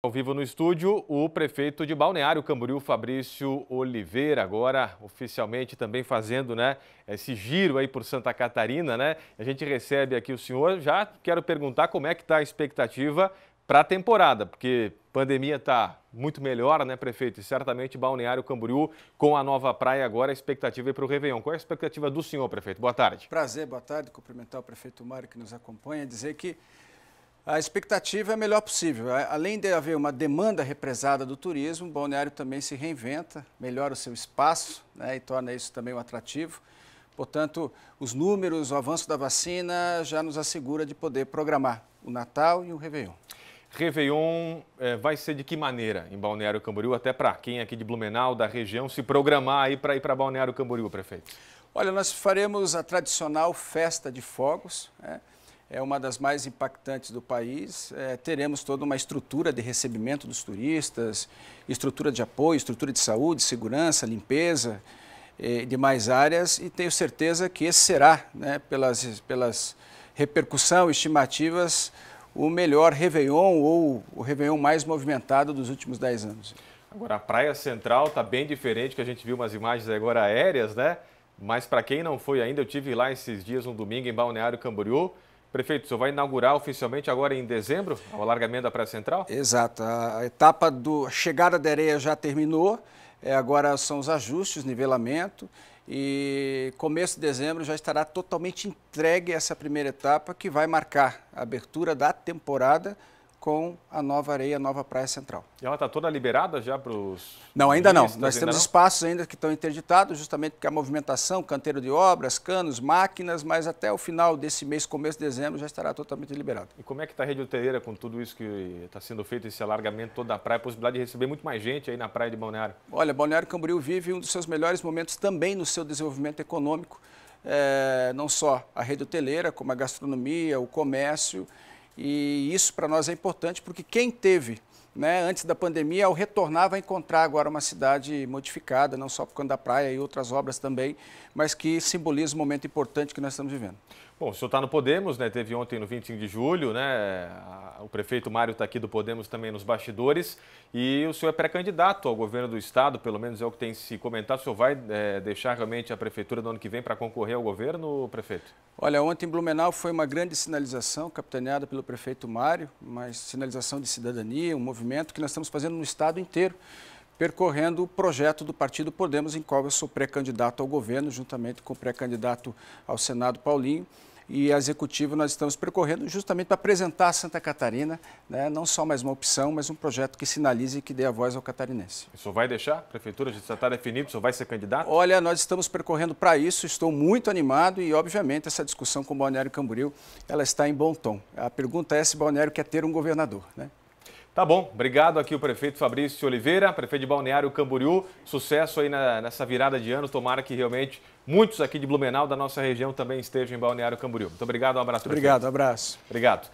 Ao vivo no estúdio, o prefeito de Balneário Camboriú, Fabrício Oliveira, agora oficialmente também fazendo né, esse giro aí por Santa Catarina, né? A gente recebe aqui o senhor. Já quero perguntar como é que está a expectativa para a temporada, porque pandemia está muito melhor, né, prefeito? E certamente Balneário Camboriú, com a nova praia agora, a expectativa é para o Réveillon. Qual é a expectativa do senhor, prefeito? Boa tarde. Prazer, boa tarde. Cumprimentar o prefeito Mário que nos acompanha, dizer que a expectativa é a melhor possível. Além de haver uma demanda represada do turismo, o balneário também se reinventa, melhora o seu espaço né, e torna isso também um atrativo. Portanto, os números, o avanço da vacina já nos assegura de poder programar o Natal e o Réveillon. Réveillon é, vai ser de que maneira em Balneário Camboriú? Até para quem é aqui de Blumenau, da região, se programar aí para ir para Balneário Camboriú, prefeito? Olha, nós faremos a tradicional festa de fogos, né? é uma das mais impactantes do país. É, teremos toda uma estrutura de recebimento dos turistas, estrutura de apoio, estrutura de saúde, segurança, limpeza é, e demais áreas. E tenho certeza que esse será, né, pelas, pelas repercussão estimativas, o melhor Réveillon ou o Réveillon mais movimentado dos últimos 10 anos. Agora, a Praia Central está bem diferente, que a gente viu umas imagens agora aéreas, né? Mas para quem não foi ainda, eu tive lá esses dias, um domingo, em Balneário Camboriú. Prefeito, o senhor vai inaugurar oficialmente agora em dezembro o alargamento da Praia Central? Exato. A etapa da chegada da areia já terminou, é, agora são os ajustes, nivelamento e começo de dezembro já estará totalmente entregue essa primeira etapa que vai marcar a abertura da temporada com a nova areia, a nova praia central. E ela está toda liberada já para os. Não, ainda não. Nós temos não? espaços ainda que estão interditados, justamente porque a movimentação, canteiro de obras, canos, máquinas, mas até o final desse mês, começo de dezembro, já estará totalmente liberado. E como é que está a rede hoteleira com tudo isso que está sendo feito, esse alargamento toda da praia, a possibilidade de receber muito mais gente aí na praia de Balneário? Olha, Balneário Camboriú vive um dos seus melhores momentos também no seu desenvolvimento econômico. É, não só a rede hoteleira, como a gastronomia, o comércio e isso para nós é importante porque quem teve né, antes da pandemia, ao retornar, vai encontrar agora uma cidade modificada, não só por conta da praia e outras obras também, mas que simboliza o momento importante que nós estamos vivendo. Bom, o senhor está no Podemos, né? Teve ontem no 25 de julho, né? O prefeito Mário está aqui do Podemos também nos bastidores. E o senhor é pré-candidato ao governo do estado, pelo menos é o que tem se comentado. O senhor vai é, deixar realmente a prefeitura no ano que vem para concorrer ao governo, prefeito? Olha, ontem em Blumenau foi uma grande sinalização, capitaneada pelo prefeito Mário, mas sinalização de cidadania, um movimento que nós estamos fazendo no estado inteiro percorrendo o projeto do Partido Podemos, em qual eu sou pré-candidato ao governo, juntamente com o pré-candidato ao Senado Paulinho e a executiva nós estamos percorrendo justamente para apresentar a Santa Catarina, né, não só mais uma opção, mas um projeto que sinalize e que dê a voz ao catarinense. O senhor vai deixar a Prefeitura de Santa Catarina definida? O senhor vai ser candidato? Olha, nós estamos percorrendo para isso, estou muito animado e, obviamente, essa discussão com o Balneário Camboriú, ela está em bom tom. A pergunta é se Balneário quer ter um governador, né? Tá bom, obrigado aqui o prefeito Fabrício Oliveira, prefeito de Balneário Camboriú. Sucesso aí na, nessa virada de ano. Tomara que realmente muitos aqui de Blumenau, da nossa região, também estejam em Balneário Camboriú. Muito obrigado, um abraço. Obrigado, prefeito. abraço. Obrigado.